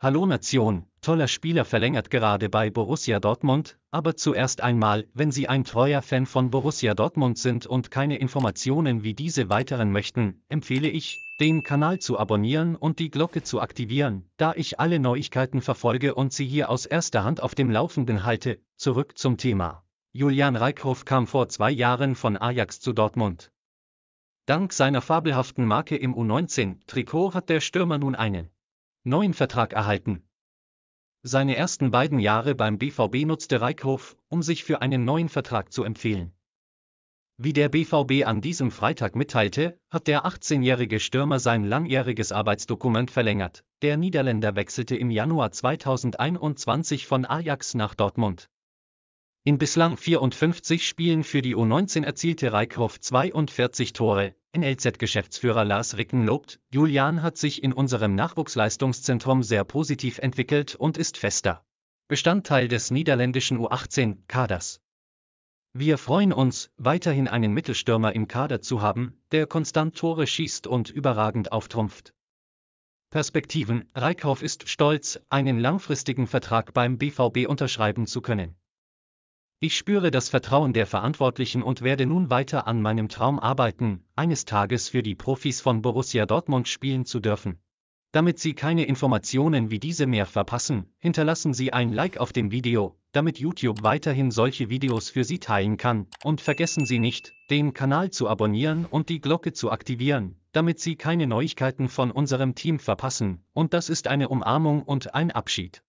Hallo Nation, toller Spieler verlängert gerade bei Borussia Dortmund, aber zuerst einmal, wenn Sie ein treuer Fan von Borussia Dortmund sind und keine Informationen wie diese weiteren möchten, empfehle ich, den Kanal zu abonnieren und die Glocke zu aktivieren, da ich alle Neuigkeiten verfolge und Sie hier aus erster Hand auf dem Laufenden halte. Zurück zum Thema. Julian Reichhoff kam vor zwei Jahren von Ajax zu Dortmund. Dank seiner fabelhaften Marke im U19-Trikot hat der Stürmer nun einen neuen Vertrag erhalten. Seine ersten beiden Jahre beim BVB nutzte Reikhoff, um sich für einen neuen Vertrag zu empfehlen. Wie der BVB an diesem Freitag mitteilte, hat der 18-jährige Stürmer sein langjähriges Arbeitsdokument verlängert. Der Niederländer wechselte im Januar 2021 von Ajax nach Dortmund. In bislang 54 Spielen für die U19 erzielte Reikhoff 42 Tore, NLZ-Geschäftsführer Lars Ricken lobt, Julian hat sich in unserem Nachwuchsleistungszentrum sehr positiv entwickelt und ist fester Bestandteil des niederländischen U18-Kaders. Wir freuen uns, weiterhin einen Mittelstürmer im Kader zu haben, der konstant Tore schießt und überragend auftrumpft. Perspektiven Reikhoff ist stolz, einen langfristigen Vertrag beim BVB unterschreiben zu können. Ich spüre das Vertrauen der Verantwortlichen und werde nun weiter an meinem Traum arbeiten, eines Tages für die Profis von Borussia Dortmund spielen zu dürfen. Damit Sie keine Informationen wie diese mehr verpassen, hinterlassen Sie ein Like auf dem Video, damit YouTube weiterhin solche Videos für Sie teilen kann, und vergessen Sie nicht, den Kanal zu abonnieren und die Glocke zu aktivieren, damit Sie keine Neuigkeiten von unserem Team verpassen, und das ist eine Umarmung und ein Abschied.